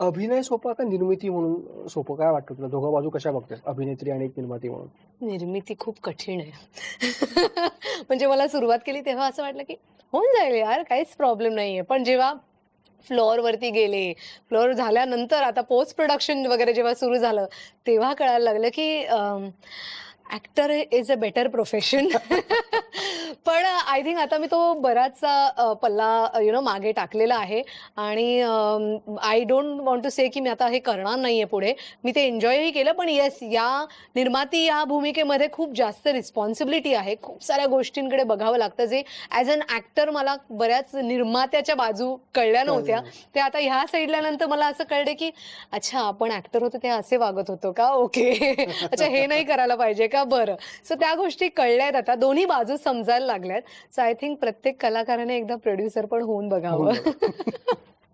अभिनय सोपा का निर्मिती म्हणून सोपं काय वाटतं तुला दोघा बाजू कशा बघतेस अभिनेत्री आणि निर्माती म्हणून निर्मिती खूप कठीण आहे म्हणजे मला सुरुवात केली तेव्हा असं वाटलं की होऊन जाईल यार काहीच प्रॉब्लेम नाहीये पण जेव्हा फ्लोअर वरती गेले फ्लोअर झाल्यानंतर आता पोस्ट प्रोडक्शन वगैरे जेव्हा सुरू झालं तेव्हा कळायला लागलं की actor is a better profession पण आय थिंक आता मी तो बराचसा पल्ला यु नो मागे टाकलेला आहे आणि I don't want to say की मी आता हे करणार नाहीये पुढे मी ते एन्जॉयही केलं पण येस या निर्माती या भूमिकेमध्ये खूप जास्त रिस्पॉन्सिबिलिटी आहे खूप साऱ्या गोष्टींकडे बघावं लागतं जे ॲज अन ॲक्टर मला बऱ्याच निर्मात्याच्या बाजू कळल्या नव्हत्या ते आता ह्या साईडला नंतर मला असं कळलं की अच्छा आपण ॲक्टर होतो ते असे वागत होतो का ओके अच्छा हे नाही करायला पाहिजे का बरं सो त्या गोष्टी कळल्यात आता दोन्ही बाजू समजायला लागल्यात सो आय थिंक प्रत्येक कलाकाराने एकदा प्रोड्युसर पण होऊन बघावं